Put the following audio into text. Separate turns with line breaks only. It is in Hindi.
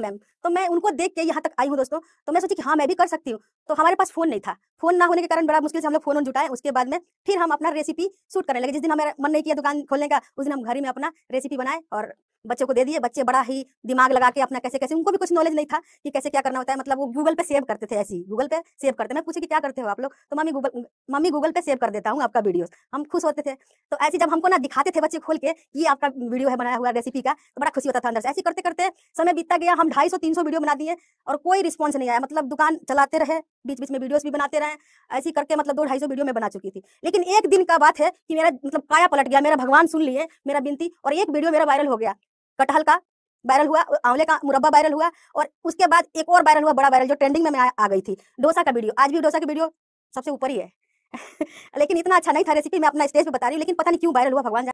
था मैम तो मैं उनको देख के यहाँ तक आई हूँ दोस्तों तो मैं सोची कि हाँ मैं भी कर सकती हूँ तो हमारे पास फोन नहीं था फोन ना होने के कारण बड़ा मुश्किल से हम लोग फोन जुटाए उसके बाद में फिर हम अपना रेसिपी शूट करने लगे जिस दिन हमारा मन नहीं किया दुकान खोलने का उस दिन हम घर में अपना रेसिपी बनाए और बच्चों को दे दिए बच्चे बड़ा ही दिमाग लगा के अपना कैसे कैसे उनको भी कुछ नॉलेज नहीं था कि कैसे क्या करना होता है मतलब वो गूगल पे सेव करते थे ऐसे ही गूगल पे सेव करते मैं पूछे कि क्या करते हो आप लोग तो मम्मी गूगल मम्मी गूगल पे सेव कर देता हूँ आपका वीडियो हम खुश होते थे तो ऐसे जब हमको ना दिखाते थे बच्चे खोल के ये आपका वीडियो है बनाया हुआ रेसिपी का तो बड़ा खुशी होता था अंदर से ऐसे करते करते समय बीतता गया हम ढाई सौ तीन सौ वीडियो बना दिए और कोई रिस्पॉन्स नहीं आया मतलब दुकान चलाते रहे बीच बीच में वीडियोज भी बनाते रहे ऐसी करके मतलब दो ढाई सौ वीडियो में बना चुकी थी लेकिन एक दिन का बात है कि मेरा मतलब काया पलट गया मेरा भगवान सुन लिए मेरा बिनती और एक वीडियो मेरा वायरल हो गया कटहल का वायरल हुआ आंवले का मुरब्बा वायरल हुआ और उसके बाद एक और वायरल हुआ बड़ा वायरल जो ट्रेंडिंग में, आ, आ गई थी डोसा का वीडियो आज भी डोसा की वीडियो सबसे ऊपर ही है लेकिन इतना अच्छा नहीं था रेसिपी मैं अपना स्टेज पे बता रही हूँ लेकिन पता नहीं क्यों वायरल हुआ भगवान